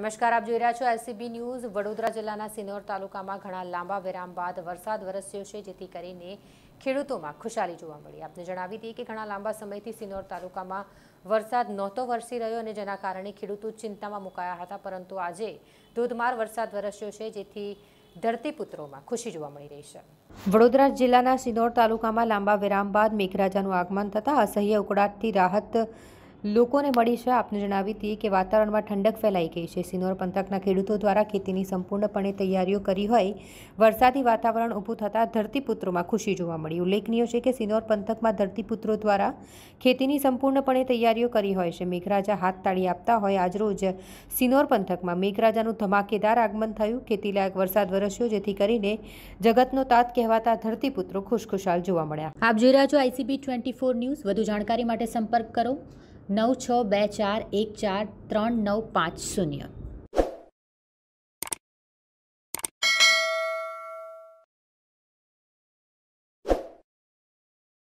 નમસ્કાર આપ જોઈ રહ્યા છો એસસીબી ન્યૂઝ વડોદરા જિલ્લાના સિનોર તાલુકામાં ઘણા લાંબા વિરામ બાદ વરસાદ વરસ્યો છે જેથી કરીને ખેડૂતોમાં ખુશાલી જોવા મળી આપને જણાવી દઈએ કે ઘણા લાંબા સમયથી સિનોર તાલુકામાં વરસાદ નહોતો વરસી રહ્યો અને જેના કારણે ખેડૂતો ચિંતામાં મુકાયા હતા પરંતુ આજે ધોધમાર વરસાદ વરસ્યો છે જેથી ધરતીપુત્રોમાં ખુશી જોવા મળી રહી છે વડોદરા જિલ્લાના સિનોર તાલુકામાં લાંબા વિરામ બાદ મેઘરાજાનું આગમન થતાં અસહ્ય ઉકળાટથી રાહત લોકોને મળી છે આપને જણાવી હતી કે વાતાવરણમાં ઠંડક ફેલાઈ ગઈ છે સિનોર પંથકના ખેડૂતો દ્વારા ખેતીની સંપૂર્ણપણે તૈયારીઓ કરી હોય વરસાદી વાતાવરણ ઊભું થતાં ધરતીપુત્રોમાં ખુશી જોવા મળી ઉલ્લેખનીય છે કે સિનોર પંથકમાં ધરતીપુત્રો દ્વારા ખેતીની સંપૂર્ણપણે તૈયારીઓ કરી હોય છે મેઘરાજા હાથ તાળી આપતા હોય આજરોજ સિનોર પંથકમાં મેઘરાજાનું ધમાકેદાર આગમન થયું ખેતીલાયક વરસાદ વરસ્યો જેથી કરીને જગતનો તાત કહેવાતા ધરતીપુત્રો ખુશખુશાલ જોવા મળ્યા આપ જોઈ રહ્યા છો આઈસીબી ટ્વેન્ટી ન્યૂઝ વધુ જાણકારી માટે સંપર્ક કરો નવ છ બે ચાર એક ચાર ત્રણ નવ પાંચ શૂન્ય